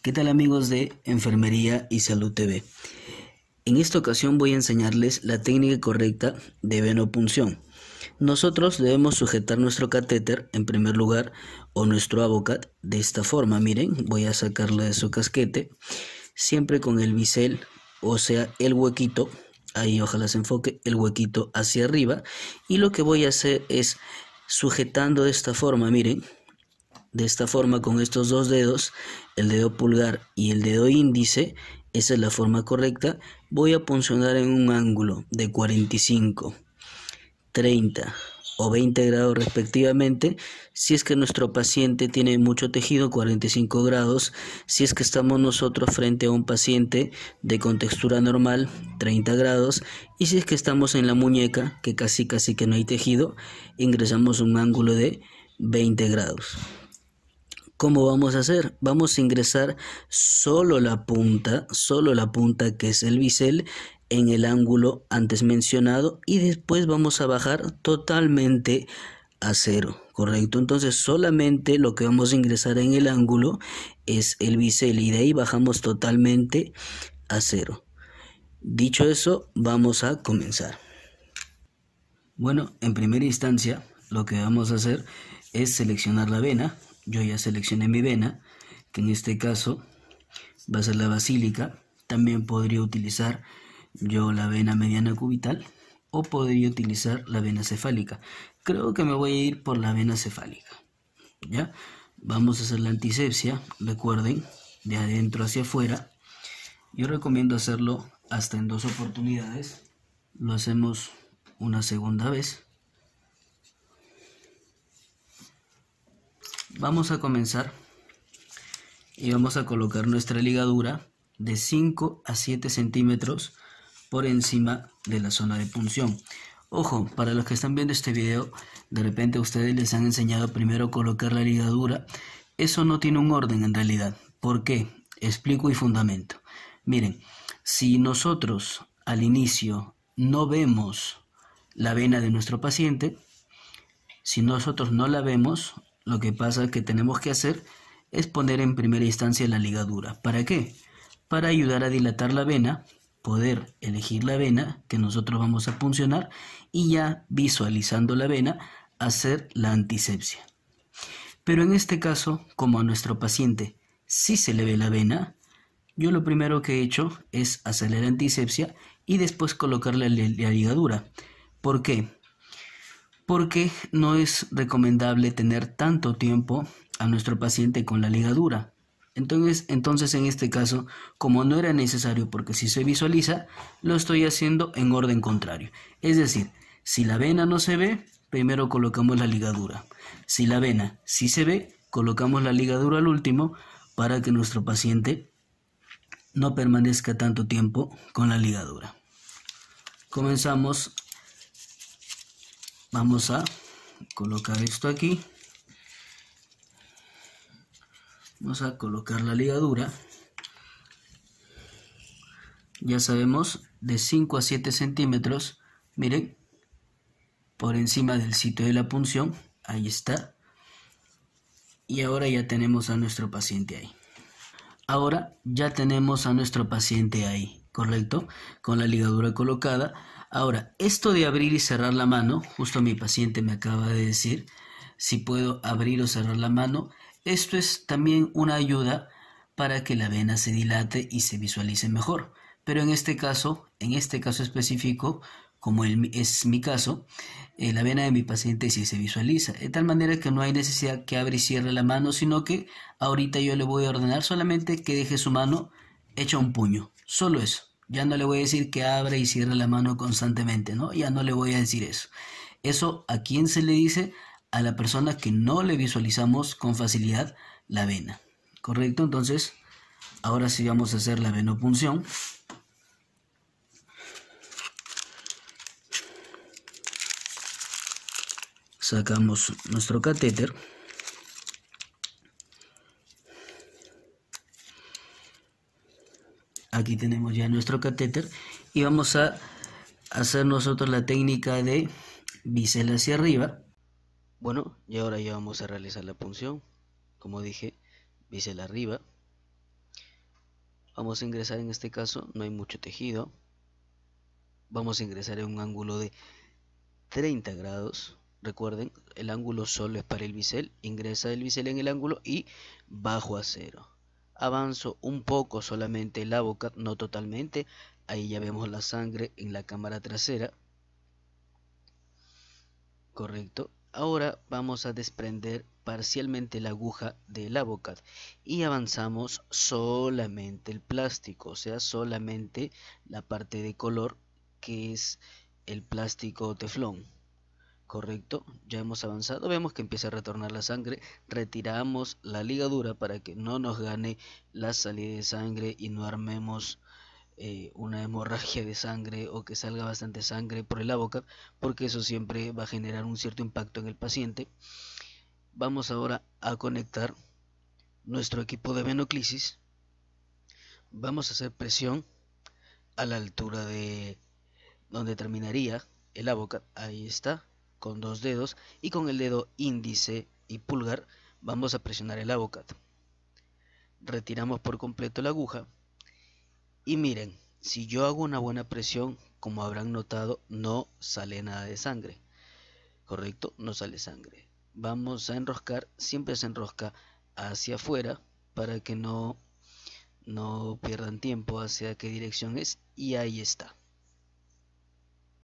¿Qué tal amigos de Enfermería y Salud TV? En esta ocasión voy a enseñarles la técnica correcta de venopunción. Nosotros debemos sujetar nuestro catéter en primer lugar o nuestro avocat de esta forma. Miren, voy a sacarla de su casquete, siempre con el bisel, o sea, el huequito, ahí ojalá se enfoque, el huequito hacia arriba. Y lo que voy a hacer es sujetando de esta forma, miren, de esta forma con estos dos dedos, el dedo pulgar y el dedo índice, esa es la forma correcta, voy a puncionar en un ángulo de 45, 30 o 20 grados respectivamente, si es que nuestro paciente tiene mucho tejido, 45 grados, si es que estamos nosotros frente a un paciente de contextura normal, 30 grados, y si es que estamos en la muñeca, que casi casi que no hay tejido, ingresamos un ángulo de 20 grados. ¿Cómo vamos a hacer? Vamos a ingresar solo la punta, solo la punta que es el bisel en el ángulo antes mencionado y después vamos a bajar totalmente a cero, ¿correcto? Entonces solamente lo que vamos a ingresar en el ángulo es el bisel y de ahí bajamos totalmente a cero. Dicho eso, vamos a comenzar. Bueno, en primera instancia lo que vamos a hacer es seleccionar la vena yo ya seleccioné mi vena, que en este caso va a ser la basílica. También podría utilizar yo la vena mediana cubital o podría utilizar la vena cefálica. Creo que me voy a ir por la vena cefálica. ¿Ya? Vamos a hacer la antisepsia, recuerden, de adentro hacia afuera. Yo recomiendo hacerlo hasta en dos oportunidades. Lo hacemos una segunda vez. Vamos a comenzar y vamos a colocar nuestra ligadura de 5 a 7 centímetros por encima de la zona de punción. Ojo, para los que están viendo este video, de repente ustedes les han enseñado primero colocar la ligadura. Eso no tiene un orden en realidad. ¿Por qué? Explico y fundamento. Miren, si nosotros al inicio no vemos la vena de nuestro paciente, si nosotros no la vemos, lo que pasa que tenemos que hacer es poner en primera instancia la ligadura. ¿Para qué? Para ayudar a dilatar la vena, poder elegir la vena que nosotros vamos a puncionar y ya visualizando la vena hacer la antisepsia. Pero en este caso, como a nuestro paciente sí se le ve la vena, yo lo primero que he hecho es hacer la antisepsia y después colocarle la ligadura. ¿Por qué? porque no es recomendable tener tanto tiempo a nuestro paciente con la ligadura. Entonces, entonces en este caso, como no era necesario, porque si se visualiza, lo estoy haciendo en orden contrario. Es decir, si la vena no se ve, primero colocamos la ligadura. Si la vena sí se ve, colocamos la ligadura al último para que nuestro paciente no permanezca tanto tiempo con la ligadura. Comenzamos vamos a colocar esto aquí vamos a colocar la ligadura ya sabemos de 5 a 7 centímetros miren por encima del sitio de la punción ahí está y ahora ya tenemos a nuestro paciente ahí ahora ya tenemos a nuestro paciente ahí correcto con la ligadura colocada Ahora, esto de abrir y cerrar la mano, justo mi paciente me acaba de decir si puedo abrir o cerrar la mano, esto es también una ayuda para que la vena se dilate y se visualice mejor. Pero en este caso, en este caso específico, como es mi caso, eh, la vena de mi paciente sí se visualiza, de tal manera que no hay necesidad que abre y cierre la mano, sino que ahorita yo le voy a ordenar solamente que deje su mano hecha un puño, solo eso. Ya no le voy a decir que abra y cierre la mano constantemente, ¿no? Ya no le voy a decir eso. Eso a quién se le dice? A la persona que no le visualizamos con facilidad la vena. ¿Correcto? Entonces, ahora sí vamos a hacer la venopunción. Sacamos nuestro catéter. aquí tenemos ya nuestro catéter y vamos a hacer nosotros la técnica de bisel hacia arriba bueno y ahora ya vamos a realizar la punción como dije bisel arriba vamos a ingresar en este caso no hay mucho tejido vamos a ingresar en un ángulo de 30 grados recuerden el ángulo solo es para el bisel ingresa el bisel en el ángulo y bajo a cero avanzo un poco solamente la boca, no totalmente, ahí ya vemos la sangre en la cámara trasera, correcto. Ahora vamos a desprender parcialmente la aguja del boca y avanzamos solamente el plástico, o sea, solamente la parte de color que es el plástico teflón. Correcto, ya hemos avanzado, vemos que empieza a retornar la sangre, retiramos la ligadura para que no nos gane la salida de sangre y no armemos eh, una hemorragia de sangre o que salga bastante sangre por el boca, porque eso siempre va a generar un cierto impacto en el paciente. Vamos ahora a conectar nuestro equipo de venoclisis. Vamos a hacer presión a la altura de donde terminaría el abocado, Ahí está con dos dedos y con el dedo índice y pulgar vamos a presionar el avocado. Retiramos por completo la aguja y miren, si yo hago una buena presión, como habrán notado, no sale nada de sangre. ¿Correcto? No sale sangre. Vamos a enroscar, siempre se enrosca hacia afuera para que no, no pierdan tiempo hacia qué dirección es y ahí está.